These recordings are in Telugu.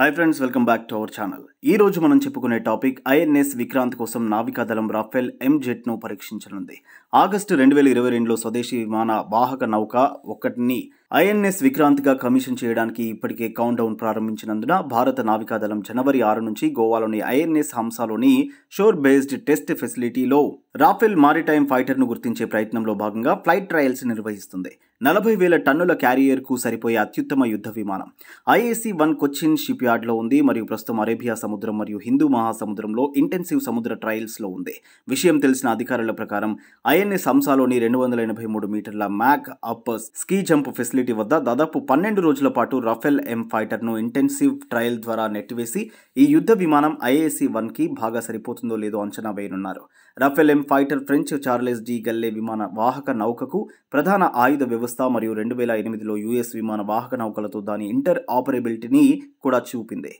hi friends welcome back to our channel ఈ రోజు మనం చెప్పుకునే టాపిక్ ఐఎన్ఎస్ విక్రాంత్ కోసం నావికాదళం రాఫెల్ ఎం ను పరీక్షించనుంది ఆగస్టు రెండు వేల ఇరవై రెండులో స్వదేశీ విమాన వాహక నౌక ఒకటిని ఐఎన్ఎస్ విక్రాంత్గా కమిషన్ చేయడానికి ఇప్పటికే కౌంట్ డౌన్ ప్రారంభించినందున భారత నావికాదళం జనవరి ఆరు నుంచి గోవాలోని ఐఎన్ఎస్ హంసాలోని షోర్ బేస్డ్ టెస్ట్ ఫెసిలిటీలో రాఫెల్ మారిటైమ్ ఫైటర్ను గుర్తించే ప్రయత్నంలో భాగంగా ఫ్లైట్ ట్రయల్స్ నిర్వహిస్తుంది నలభై వేల టన్నుల క్యారియర్కు సరిపోయే అత్యుత్తమ యుద్ధ విమానం ఐఏసీ వన్ కొచ్చిన్ షిప్ యార్డ్లో ఉంది మరియు ప్రస్తుతం అరేబియా సముద్రం మరియు హిందూ మహాసముద్రంలో ఇంటెన్సివ్ సముద్ర ట్రయల్స్లో ఉంది విషయం తెలిసిన అధికారుల ప్రకారం ఐఎన్ఎస్ హంసాలోని రెండు వందల ఎనభై మూడు మీటర్ల mock up ski jump facility facility వద్ద దాదాపు పన్నెండు రోజుల పాటు రఫెల్ ఎం ఫైటర్ను ఇంటెన్సివ్ ట్రయల్ ద్వారా నెట్టివేసి ఈ యుద్ధ విమానం ఐఏసీ వన్కి బాగా సరిపోతుందో లేదో అంచనా వేయనున్నారు Rafale M fighter French Charles de Gaulle విమాన వాహక నౌకకు ప్రధాన ఆయుధ వ్యవస్థ మరియు రెండు వేల ఎనిమిదిలో యుఎస్ విమాన వాహక నౌకలతో దాని ఇంటర్ ఆపరేబిలిటీని కూడా చూపింది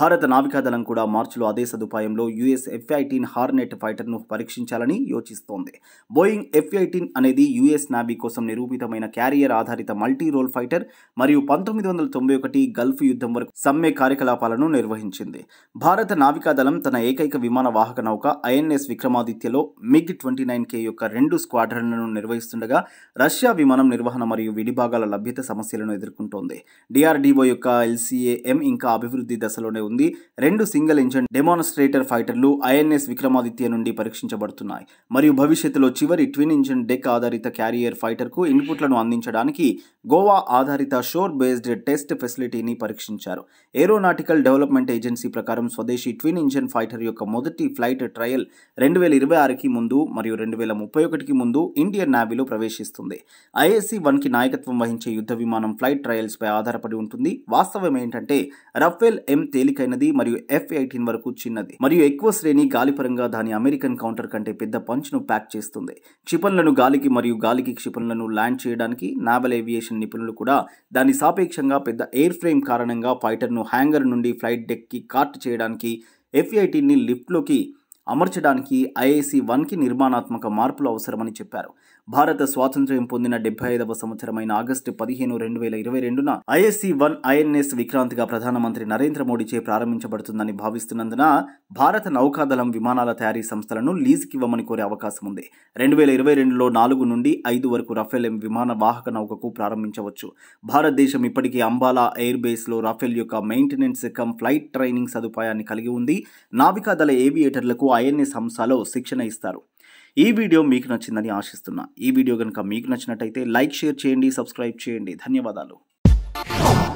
భారత నావికాదళం కూడా మార్చిలో అదే సదుపాయంలో యుఎస్ ఎఫ్ఐటీన్ హార్నెట్ ఫైటర్ను పరీక్షించాలని యోచిస్తోంది బోయింగ్ ఎఫ్ఐటీన్ అనేది యుఎస్ నావీ కోసం నిరూపితమైన క్యారియర్ ఆధారిత మల్టీ యాంటీ రోల్ ఫైటర్ మరియు పంతొమ్మిది వందల తొంభై ఒకటి గల్ఫ్ యుద్ధం వరకు సమ్మె కార్యకలాపాలను నిర్వహించింది భారత నావికాదళం తన ఏకైక విమాన వాహక నౌక ఐఎన్ఎస్ విక్రమాదిత్యలో మిగ్ ట్వంటీ నైన్ కే యొక్క రెండు స్క్వాడ్రన్లను నిర్వహిస్తుండగా రష్యా విమానం నిర్వహణ మరియు విడిభాగాల లభ్యత సమస్యలను ఎదుర్కొంటోంది డిఆర్డీఓ యొక్క ఎల్సీఏఎం ఇంకా అభివృద్ధి దశలోనే ఉంది రెండు సింగిల్ ఇంజన్ డెమాన్స్ట్రేటర్ ఫైటర్లు ఐఎన్ఎస్ విక్రమాదిత్య నుండి పరీక్షించబడుతున్నాయి మరియు భవిష్యత్తులో చివరి ట్విన్ ఇంజన్ డెక్ ఆధారిత క్యారియర్ ఫైటర్కు ఇన్పుట్లను అందించడానికి గోవా ఆధారిత షోర్ బేస్డ్ టెస్ట్ ఫెసిలిటీని పరీక్షించారు ఏరోనాటికల్ డెవలప్మెంట్ ఏజెన్సీ ప్రకారం స్వదేశీ ట్విన్ ఇంజన్ ఫైటర్ యొక్క మొదటి ఫ్లైట్ ట్రయల్ రెండు వేల ఇరవై ఆరుకి ముందు మరియు రెండు వేల ముప్పై ఒకటికి ముందు ఇండియన్ నావీలో ప్రవేశిస్తుంది ఐఎస్సీ వన్కి నాయకత్వం వహించే యుద్ధ విమానం ఫ్లైట్ ట్రయల్స్పై ఆధారపడి ఉంటుంది వాస్తవం ఏంటంటే రఫేల్ ఎం తేలికైనది మరియు ఎఫ్ ఎయిటీన్ వరకు చిన్నది మరియు ఎక్కువ శ్రేణి గాలిపరంగా దాని అమెరికన్ కౌంటర్ కంటే పెద్ద పంచ్ను ప్యాక్ చేస్తుంది క్షిపణులను గాలికి మరియు గాలికి క్షిపణులను ల్యాండ్ చేయడానికి నావల్ ఏవియేషన్ నిపుణులు కూడా దాని సాపేక్షంగా పెద్ద ఎయిర్ ఫ్రేమ్ కారణంగా ఫైటర్ను హ్యాంగర్ నుండి ఫ్లైట్ డెక్కి కార్ట్ చేయడానికి ఎఫ్ఐటీని లిఫ్ట్లోకి అమర్చడానికి ఐఏసీ వన్కి నిర్మాణాత్మక మార్పులు అవసరమని చెప్పారు భారత స్వాతంత్ర్యం పొందిన డెబ్బై ఐదవ సంవత్సరమైన ఆగస్టు పదిహేను రెండు వేల ఇరవై రెండున ఐఏసీ వన్ ఐఎన్ఎస్ విక్రాంతిగా ప్రధానమంత్రి నరేంద్ర మోడీచే ప్రారంభించబడుతుందని భావిస్తున్నందున భారత నౌకాదళం విమానాల తయారీ సంస్థలను లీజుకి ఇవ్వమని కోరే అవకాశం ఉంది రెండు వేల ఇరవై రెండులో నాలుగు నుండి ఐదు వరకు రఫేల్ విమాన వాహక నౌకకు ప్రారంభించవచ్చు భారతదేశం ఇప్పటికే అంబాలా ఎయిర్ బేస్లో రఫేల్ యొక్క మెయింటెనెన్స్ కమ్ ఫ్లైట్ ట్రైనింగ్ సదుపాయాన్ని కలిగి ఉంది నావికాదళ ఏవియేటర్లకు ఐఎన్ఎస్ సంస్థలో శిక్షణ ఇస్తారు ఈ వీడియో మీకు నచ్చిందని ఆశిస్తున్నా ఈ వీడియో కనుక మీకు నచ్చినట్టయితే లైక్ షేర్ చేయండి సబ్స్క్రైబ్ చేయండి ధన్యవాదాలు